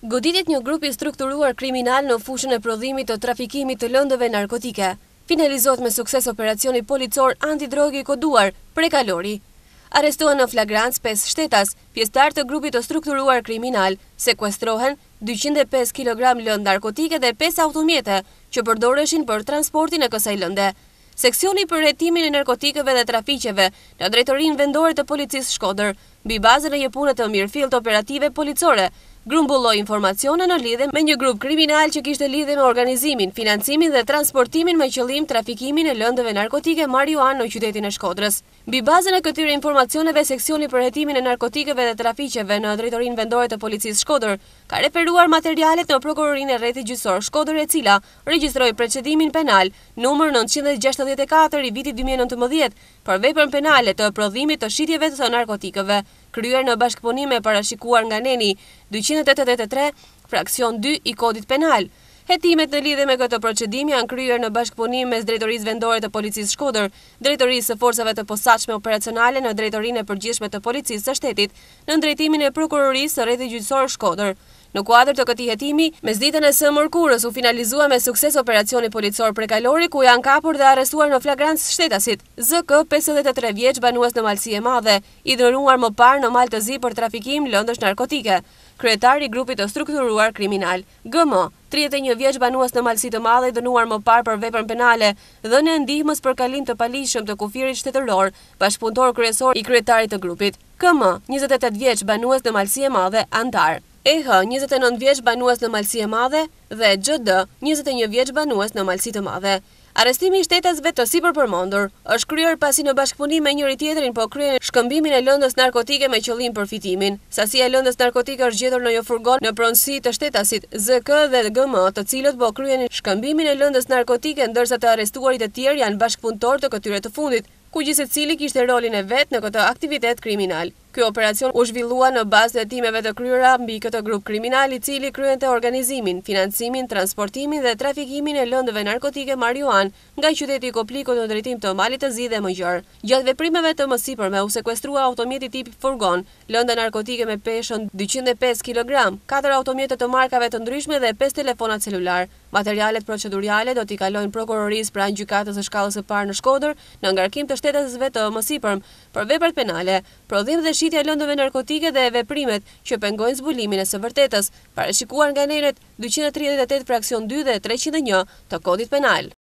Goditit një grupi strukturuar kriminal në fushën e prodhimit të trafikimit të lëndëve narkotike, finalizot me sukses operacioni policor antidrogi koduar prekalori. Arestohen në flagrants 5 shtetas, pjestar të grupit të strukturuar kriminal, sekwestrohen 205 kg lënd narkotike dhe 5 automjete që përdoreshin për transportin e kësaj lënde. Seksioni për retimin e narkotikeve dhe traficheve në drejtorin vendore të policis shkoder, bi bazën e jepunet të mirëfil të operative policore, grumbulloj informacione në lidhe me një grup kriminal që kishte lidhe me organizimin, financimin dhe transportimin me qëllim trafikimin e lëndëve narkotike marihuan në qytetin e Shkodrës. Bi bazën e këtyre informacioneve, seksioni për hetimin e narkotikeve dhe trafiqeve në drejtorin vendore të policisë Shkodrë, ka referuar materialet në prokurorin e rejti gjysor Shkodër e cila registroj precedimin penal numër 964 i vitit 2019 për vepën penale të prodhimit të shqitjeve të narkotikeve kryer në bashkëpunime parashikuar nga neni 283, fraksion 2 i kodit penal. Hetimet në lidhe me këtë procedim janë kryer në bashkëpunim me drejtorisë vendore të policisë shkoder, drejtorisë së forcave të posaqme operacionale në drejtorinë e përgjishme të policisë së shtetit, në ndrejtimin e prokurorisë së redhe gjithësor shkoder. Në kuadrë të këti jetimi, me zditën e së mërkurës u finalizua me sukses operacioni policor prekalori ku janë kapur dhe arestuar në flagrantës shtetasit, ZK 53 vjeqë banuas në malësie madhe, i dënruar më parë në malë të zi për trafikim lëndësh narkotike, kretari grupit të strukturuar kriminal. GM, 31 vjeqë banuas në malësit të madhe i dënruar më parë për vepën penale dhe në ndihmës për kalim të palishëm të kufirit shtetëror, pashpuntor kresor i kretari të grupit. KM, 28 vjeq banuas në malësie madhe, antar. EH, 29 vjeç banues në malsi e madhe, dhe GD, 21 vjeç banues në malsi të madhe. Arestimi i shtetasve të si për përmondur, është kryer pasi në bashkëpunim me njëri tjetërin po kryer shkëmbimin e lëndës narkotike me qëllim për fitimin. Sasia e lëndës narkotike është gjetur në një furgon në pronsi të shtetasit ZK dhe GM, të cilët po kryen shkëmbimin e lëndës narkotike ndërsa të arrestuarit e tjerë janë bashkëpunëtor të këtyre të fundit, ku gjithsesi cili kishte rolin e vet në këtë aktivitet kriminal. Kjo operacion u zhvillua në bazë të timeve të kryra mbi këtë grup kriminali cili kryen të organizimin, financimin, transportimin dhe trafikimin e lëndëve narkotike marihuan nga qyteti Kopliko në drejtim të malit të zi dhe më gjërë. Gjatë veprimeve të mësipër me u sekwestrua automjeti tip furgon, lëndë narkotike me peshën 205 kg, 4 automjete të markave të ndryshme dhe 5 telefonat celular. Materialet proceduriale do t'i kalojnë prokurorisë pra në gjykatës e shkallës e parë në Shkodër në ngarkim të shtetës vetë të mësipërm për veprat penale, prodhim dhe shi përgjitja lëndove narkotike dhe e veprimet që pengojnë zbulimin e së vërtetës, pare shikuar nga nëjret 238 fraksion 2 dhe 301 të kodit penal.